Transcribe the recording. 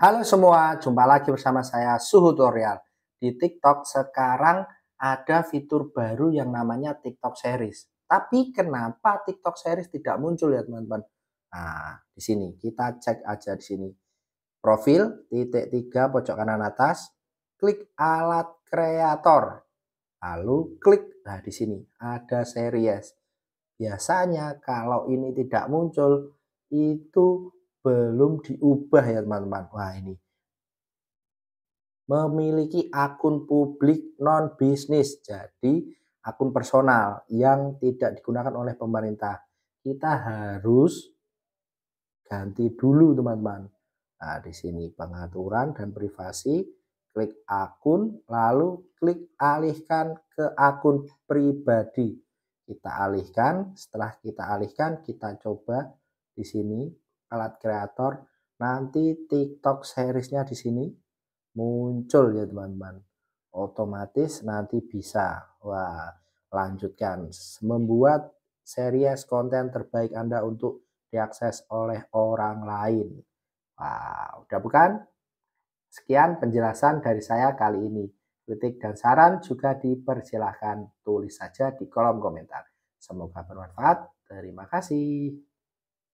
Halo semua, jumpa lagi bersama saya Suhu Tutorial. Di TikTok sekarang ada fitur baru yang namanya TikTok Series. Tapi kenapa TikTok Series tidak muncul ya teman-teman? Nah, di sini kita cek aja di sini. Profil, titik tiga pojok kanan atas, klik alat kreator. Lalu klik, nah di sini ada series. Biasanya kalau ini tidak muncul, itu belum diubah ya teman-teman. Wah ini memiliki akun publik non bisnis, jadi akun personal yang tidak digunakan oleh pemerintah. Kita harus ganti dulu teman-teman. Nah, di sini pengaturan dan privasi, klik akun, lalu klik alihkan ke akun pribadi. Kita alihkan, setelah kita alihkan, kita coba di sini alat kreator. Nanti TikTok seriesnya di sini muncul ya teman-teman. Otomatis nanti bisa. Wah, lanjutkan. Membuat series konten terbaik Anda untuk diakses oleh orang lain. Wah, udah bukan? Sekian penjelasan dari saya kali ini. Kritik dan saran juga dipersilahkan tulis saja di kolom komentar. Semoga bermanfaat. Terima kasih.